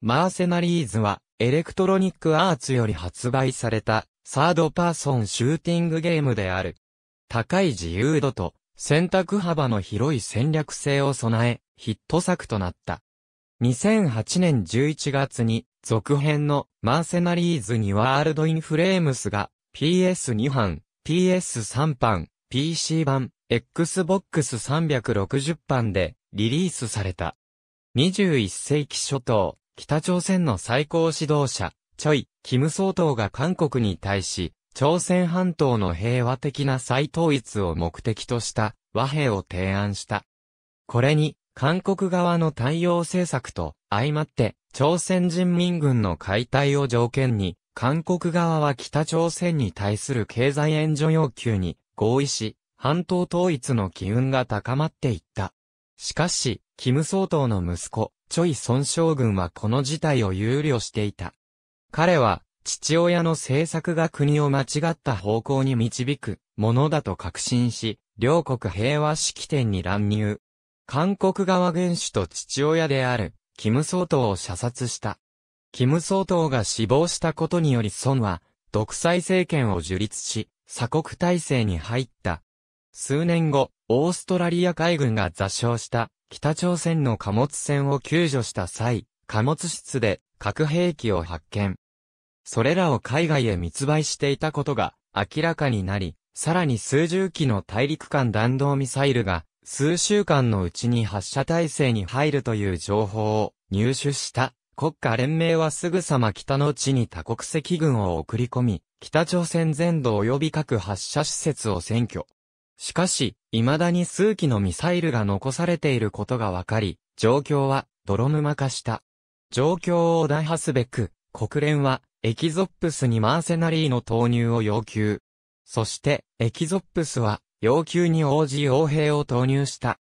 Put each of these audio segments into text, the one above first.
マーセナリーズは、エレクトロニックアーツより発売された、サードパーソンシューティングゲームである。高い自由度と、選択幅の広い戦略性を備え、ヒット作となった。2008年11月に、続編の、マーセナリーズにワールドインフレームスが、PS2 版、PS3 版、PC 版、Xbox 360版でリリースされた。21世紀初頭、北朝鮮の最高指導者、チョイ、キム総統が韓国に対し、朝鮮半島の平和的な再統一を目的とした和平を提案した。これに、韓国側の対応政策と相まって、朝鮮人民軍の解体を条件に、韓国側は北朝鮮に対する経済援助要求に合意し、半島統一の機運が高まっていった。しかし、キム総統の息子、チョイ・ソン将軍はこの事態を憂慮していた。彼は、父親の政策が国を間違った方向に導くものだと確信し、両国平和式典に乱入。韓国側元首と父親である、キム総統を射殺した。キム総統が死亡したことにより孫は、独裁政権を樹立し、鎖国体制に入った。数年後、オーストラリア海軍が座礁した北朝鮮の貨物船を救助した際、貨物室で核兵器を発見。それらを海外へ密売していたことが明らかになり、さらに数十機の大陸間弾道ミサイルが数週間のうちに発射体制に入るという情報を入手した国家連盟はすぐさま北の地に多国籍軍を送り込み、北朝鮮全土及び各発射施設を占拠。しかし、未だに数機のミサイルが残されていることが分かり、状況は泥沼化した。状況を打破すべく、国連はエキゾップスにマーセナリーの投入を要求。そして、エキゾップスは要求に応じ傭兵を投入した。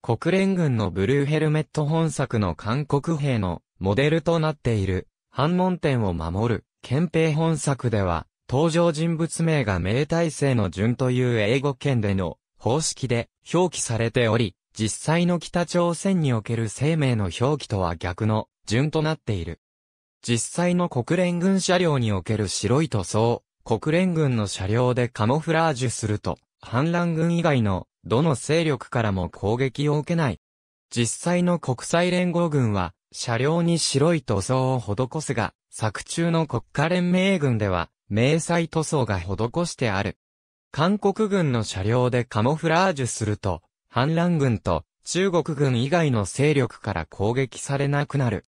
国連軍のブルーヘルメット本作の韓国兵のモデルとなっている、反問点を守る、憲兵本作では、登場人物名が名体制の順という英語圏での方式で表記されており、実際の北朝鮮における生命の表記とは逆の順となっている。実際の国連軍車両における白い塗装、国連軍の車両でカモフラージュすると、反乱軍以外のどの勢力からも攻撃を受けない。実際の国際連合軍は、車両に白い塗装を施すが、作中の国家連盟軍では、迷彩塗装が施してある。韓国軍の車両でカモフラージュすると、反乱軍と中国軍以外の勢力から攻撃されなくなる。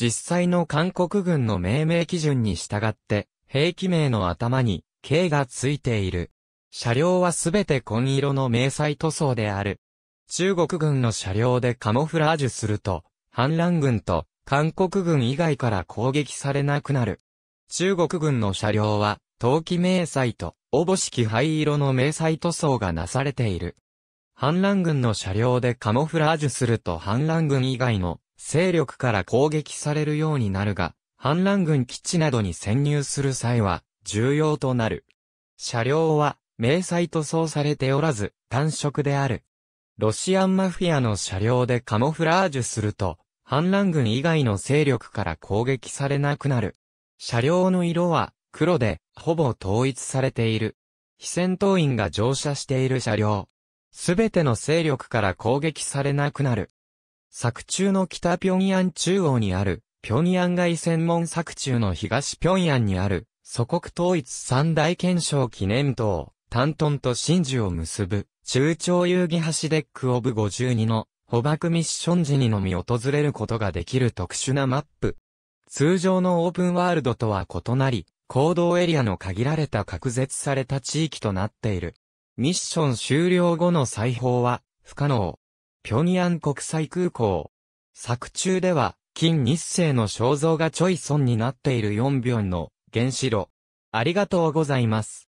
実際の韓国軍の命名基準に従って、兵器名の頭に、K がついている。車両はすべて紺色の迷彩塗装である。中国軍の車両でカモフラージュすると、反乱軍と韓国軍以外から攻撃されなくなる。中国軍の車両は、陶器迷彩と、おぼしき灰色の迷彩塗装がなされている。反乱軍の車両でカモフラージュすると反乱軍以外の勢力から攻撃されるようになるが、反乱軍基地などに潜入する際は重要となる。車両は迷彩塗装されておらず単色である。ロシアンマフィアの車両でカモフラージュすると、反乱軍以外の勢力から攻撃されなくなる。車両の色は黒でほぼ統一されている。非戦闘員が乗車している車両。すべての勢力から攻撃されなくなる。作中の北平壌中央にある、平壌外専門作中の東平壌にある、祖国統一三大憲章記念塔、丹ンと真珠を結ぶ、中朝遊戯橋デックオブ52の、捕獲ミッション時にのみ訪れることができる特殊なマップ。通常のオープンワールドとは異なり、行動エリアの限られた隔絶された地域となっている。ミッション終了後の再縫は不可能。ピョニアン国際空港。作中では、金日成の肖像がチョイソンになっている4秒の原子炉。ありがとうございます。